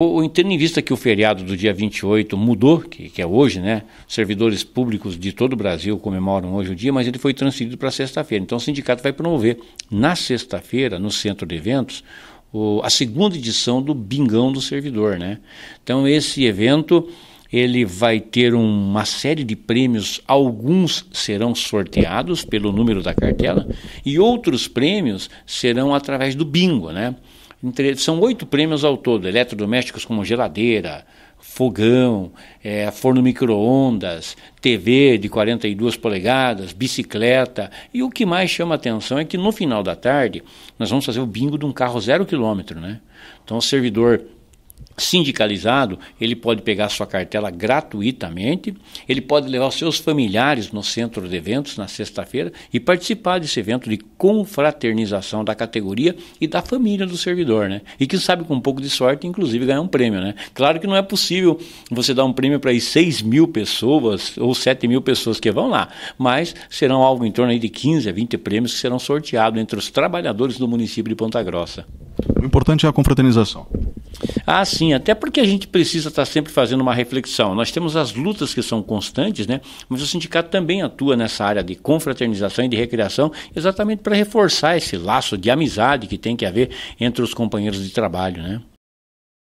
O entendo em vista que o feriado do dia 28 mudou, que, que é hoje, né? Servidores públicos de todo o Brasil comemoram hoje o dia, mas ele foi transferido para sexta-feira. Então o sindicato vai promover na sexta-feira, no centro de eventos, o, a segunda edição do Bingão do Servidor, né? Então esse evento ele vai ter uma série de prêmios, alguns serão sorteados pelo número da cartela e outros prêmios serão através do bingo, né? São oito prêmios ao todo: eletrodomésticos como geladeira, fogão, é, forno micro-ondas, TV de 42 polegadas, bicicleta. E o que mais chama atenção é que no final da tarde nós vamos fazer o bingo de um carro zero quilômetro, né? Então o servidor sindicalizado, ele pode pegar sua cartela gratuitamente, ele pode levar seus familiares no centro de eventos na sexta-feira e participar desse evento de confraternização da categoria e da família do servidor, né? E quem sabe com um pouco de sorte, inclusive, ganhar um prêmio, né? Claro que não é possível você dar um prêmio para 6 mil pessoas ou 7 mil pessoas que vão lá, mas serão algo em torno de 15 a 20 prêmios que serão sorteados entre os trabalhadores do município de Ponta Grossa. O importante é a confraternização. Ah, sim, até porque a gente precisa estar tá sempre fazendo uma reflexão. Nós temos as lutas que são constantes, né? mas o sindicato também atua nessa área de confraternização e de recreação, exatamente para reforçar esse laço de amizade que tem que haver entre os companheiros de trabalho. Né?